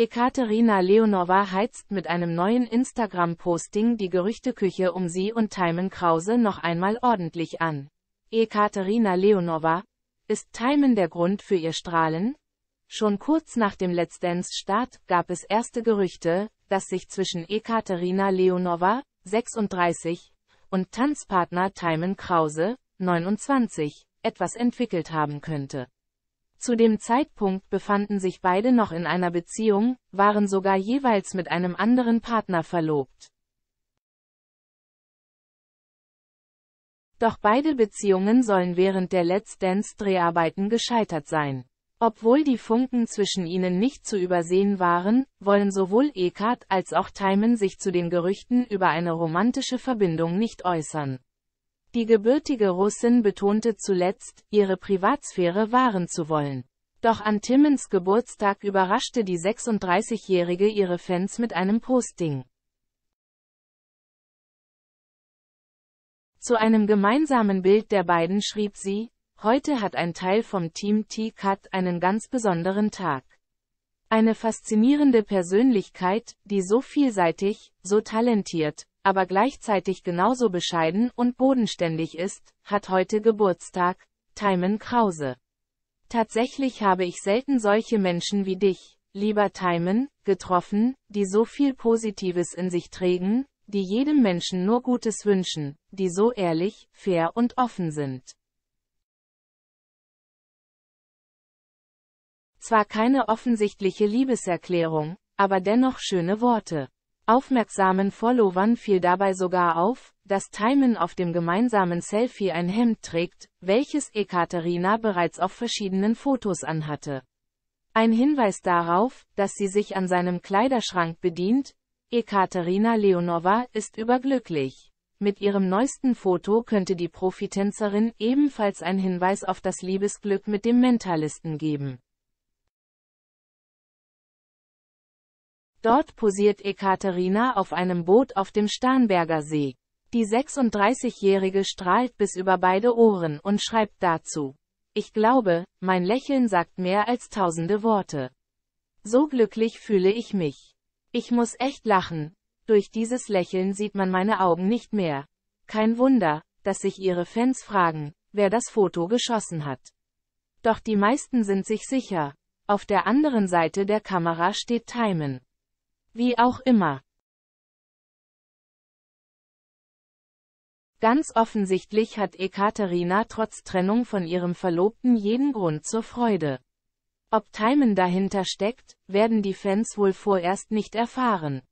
Ekaterina Leonova heizt mit einem neuen Instagram-Posting die Gerüchteküche um sie und Timon Krause noch einmal ordentlich an. Ekaterina Leonova, ist Timon der Grund für ihr Strahlen? Schon kurz nach dem Let's Dance-Start gab es erste Gerüchte, dass sich zwischen Ekaterina Leonova, 36, und Tanzpartner Timon Krause, 29, etwas entwickelt haben könnte. Zu dem Zeitpunkt befanden sich beide noch in einer Beziehung, waren sogar jeweils mit einem anderen Partner verlobt. Doch beide Beziehungen sollen während der Let's Dance Dreharbeiten gescheitert sein. Obwohl die Funken zwischen ihnen nicht zu übersehen waren, wollen sowohl Eckart als auch Timon sich zu den Gerüchten über eine romantische Verbindung nicht äußern. Die gebürtige Russin betonte zuletzt, ihre Privatsphäre wahren zu wollen. Doch an Timmons Geburtstag überraschte die 36-Jährige ihre Fans mit einem Posting. Zu einem gemeinsamen Bild der beiden schrieb sie, heute hat ein Teil vom Team T-Cut einen ganz besonderen Tag. Eine faszinierende Persönlichkeit, die so vielseitig, so talentiert, aber gleichzeitig genauso bescheiden und bodenständig ist, hat heute Geburtstag, Timon Krause. Tatsächlich habe ich selten solche Menschen wie dich, lieber Timon, getroffen, die so viel Positives in sich trägen, die jedem Menschen nur Gutes wünschen, die so ehrlich, fair und offen sind. Zwar keine offensichtliche Liebeserklärung, aber dennoch schöne Worte. Aufmerksamen Followern fiel dabei sogar auf, dass Timon auf dem gemeinsamen Selfie ein Hemd trägt, welches Ekaterina bereits auf verschiedenen Fotos anhatte. Ein Hinweis darauf, dass sie sich an seinem Kleiderschrank bedient, Ekaterina Leonova ist überglücklich. Mit ihrem neuesten Foto könnte die Profitänzerin ebenfalls einen Hinweis auf das Liebesglück mit dem Mentalisten geben. Dort posiert Ekaterina auf einem Boot auf dem Starnberger See. Die 36-Jährige strahlt bis über beide Ohren und schreibt dazu. Ich glaube, mein Lächeln sagt mehr als tausende Worte. So glücklich fühle ich mich. Ich muss echt lachen. Durch dieses Lächeln sieht man meine Augen nicht mehr. Kein Wunder, dass sich ihre Fans fragen, wer das Foto geschossen hat. Doch die meisten sind sich sicher. Auf der anderen Seite der Kamera steht Timon. Wie auch immer. Ganz offensichtlich hat Ekaterina trotz Trennung von ihrem Verlobten jeden Grund zur Freude. Ob Timon dahinter steckt, werden die Fans wohl vorerst nicht erfahren.